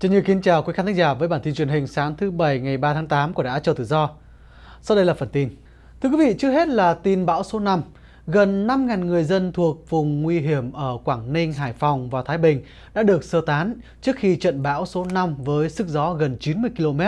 Chân như kính chào quý khán thính giả với bản tin truyền hình sáng thứ Bảy ngày 3 tháng 8 của Đã Châu Tự Do. Sau đây là phần tin. Thưa quý vị, trước hết là tin bão số 5. Gần 5.000 người dân thuộc vùng nguy hiểm ở Quảng Ninh, Hải Phòng và Thái Bình đã được sơ tán trước khi trận bão số 5 với sức gió gần 90 km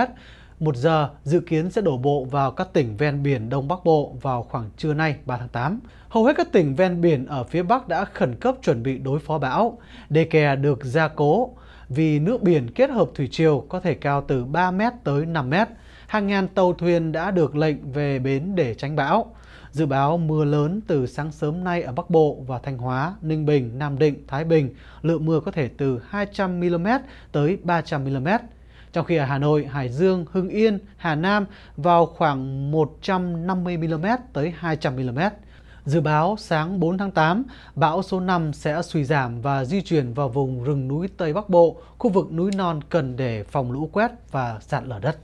một giờ dự kiến sẽ đổ bộ vào các tỉnh ven biển Đông Bắc Bộ vào khoảng trưa nay 3 tháng 8. Hầu hết các tỉnh ven biển ở phía Bắc đã khẩn cấp chuẩn bị đối phó bão. Đê kè được gia cố, vì nước biển kết hợp thủy triều có thể cao từ 3 mét tới 5 mét. Hàng ngàn tàu thuyền đã được lệnh về bến để tránh bão. Dự báo mưa lớn từ sáng sớm nay ở Bắc Bộ và Thanh Hóa, Ninh Bình, Nam Định, Thái Bình, lượng mưa có thể từ 200mm tới 300mm. Trong khi ở Hà Nội, Hải Dương, Hưng Yên, Hà Nam vào khoảng 150mm tới 200mm. Dự báo sáng 4 tháng 8, bão số 5 sẽ suy giảm và di chuyển vào vùng rừng núi Tây Bắc Bộ, khu vực núi non cần để phòng lũ quét và sạt lở đất.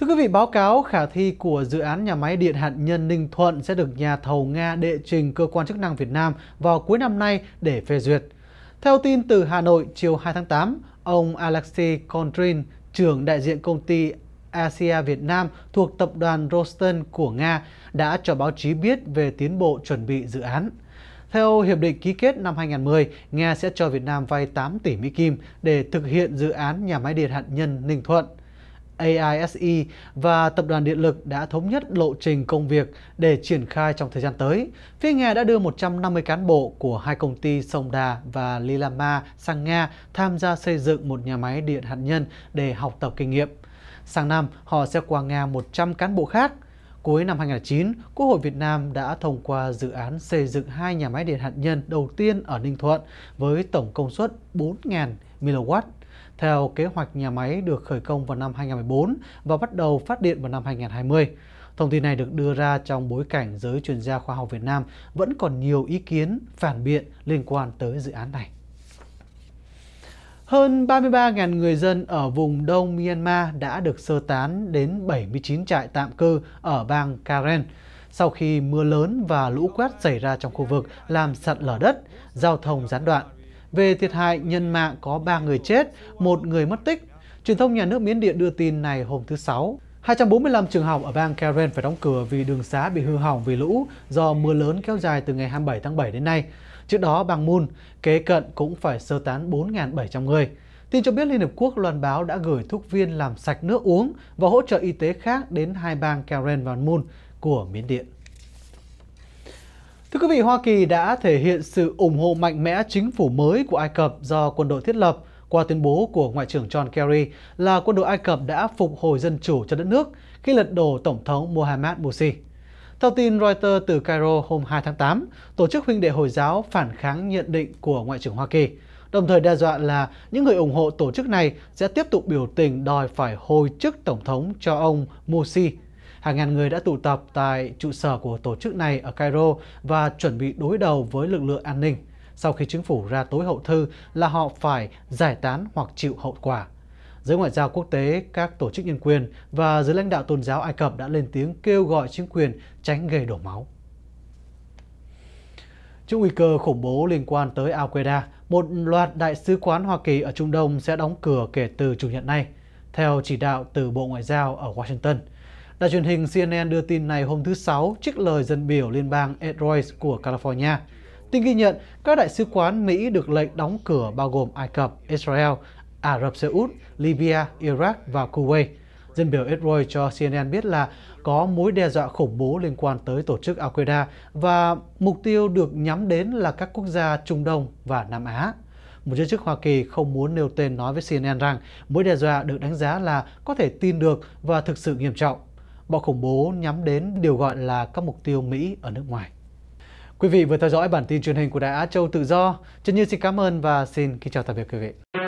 Thưa quý vị, báo cáo khả thi của dự án nhà máy điện hạt nhân Ninh Thuận sẽ được nhà thầu Nga đệ trình cơ quan chức năng Việt Nam vào cuối năm nay để phê duyệt. Theo tin từ Hà Nội chiều 2 tháng 8, ông Alexei Kontrin, trưởng đại diện công ty Asia Việt Nam thuộc tập đoàn Rostan của Nga đã cho báo chí biết về tiến bộ chuẩn bị dự án. Theo hiệp định ký kết năm 2010, Nga sẽ cho Việt Nam vay 8 tỷ Mỹ Kim để thực hiện dự án nhà máy điện hạt nhân Ninh Thuận. AISE và Tập đoàn Điện lực đã thống nhất lộ trình công việc để triển khai trong thời gian tới. Phía Nga đã đưa 150 cán bộ của hai công ty Sông Đà và Lilama sang Nga tham gia xây dựng một nhà máy điện hạt nhân để học tập kinh nghiệm. Sang năm, họ sẽ qua Nga 100 cán bộ khác. Cuối năm 2009, Quốc hội Việt Nam đã thông qua dự án xây dựng hai nhà máy điện hạt nhân đầu tiên ở Ninh Thuận với tổng công suất 4.000 MW. Theo kế hoạch, nhà máy được khởi công vào năm 2014 và bắt đầu phát điện vào năm 2020. Thông tin này được đưa ra trong bối cảnh giới chuyên gia khoa học Việt Nam vẫn còn nhiều ý kiến phản biện liên quan tới dự án này. Hơn 33.000 người dân ở vùng đông Myanmar đã được sơ tán đến 79 trại tạm cư ở bang Karen sau khi mưa lớn và lũ quét xảy ra trong khu vực làm sạt lở đất, giao thông gián đoạn. Về thiệt hại nhân mạng có 3 người chết, một người mất tích. Truyền thông nhà nước Miến Điện đưa tin này hôm thứ Sáu. 245 trường học ở bang Karen phải đóng cửa vì đường xá bị hư hỏng vì lũ do mưa lớn kéo dài từ ngày 27 tháng 7 đến nay. Trước đó, bang Moon kế cận cũng phải sơ tán 4.700 người. Tin cho biết Liên Hợp Quốc loan báo đã gửi thuốc viên làm sạch nước uống và hỗ trợ y tế khác đến hai bang Karen và Moon của Miến Điện. Thưa quý vị, Hoa Kỳ đã thể hiện sự ủng hộ mạnh mẽ chính phủ mới của Ai Cập do quân đội thiết lập qua tuyên bố của Ngoại trưởng John Kerry là quân đội Ai Cập đã phục hồi dân chủ cho đất nước khi lật đổ Tổng thống Mohamed Morsi. Theo tin Reuters từ Cairo hôm 2 tháng 8, Tổ chức Huynh đệ Hồi giáo phản kháng nhận định của Ngoại trưởng Hoa Kỳ, đồng thời đe dọa là những người ủng hộ tổ chức này sẽ tiếp tục biểu tình đòi phải hồi chức Tổng thống cho ông Morsi. Hàng ngàn người đã tụ tập tại trụ sở của tổ chức này ở Cairo và chuẩn bị đối đầu với lực lượng an ninh sau khi chính phủ ra tối hậu thư là họ phải giải tán hoặc chịu hậu quả. Giới ngoại giao quốc tế, các tổ chức nhân quyền và giới lãnh đạo tôn giáo Ai Cập đã lên tiếng kêu gọi chính quyền tránh gây đổ máu. Trước nguy cơ khủng bố liên quan tới Al-Qaeda, một loạt đại sứ quán Hoa Kỳ ở Trung Đông sẽ đóng cửa kể từ Chủ nhật này, theo chỉ đạo từ Bộ Ngoại giao ở Washington. Đài truyền hình CNN đưa tin này hôm thứ Sáu trước lời dân biểu liên bang Ed Royce của California. Tin ghi nhận, các đại sứ quán Mỹ được lệnh đóng cửa bao gồm Ai Cập, Israel, Ả Rập Xê Út, Libya, Iraq và Kuwait. Dân biểu Edroy cho CNN biết là có mối đe dọa khủng bố liên quan tới tổ chức Al-Qaeda và mục tiêu được nhắm đến là các quốc gia Trung Đông và Nam Á. Một giới chức Hoa Kỳ không muốn nêu tên nói với CNN rằng mối đe dọa được đánh giá là có thể tin được và thực sự nghiêm trọng. Bọn khủng bố nhắm đến điều gọi là các mục tiêu Mỹ ở nước ngoài. Quý vị vừa theo dõi bản tin truyền hình của Đại Á Châu Tự Do. Chân Như xin cảm ơn và xin kính chào tạm biệt quý vị.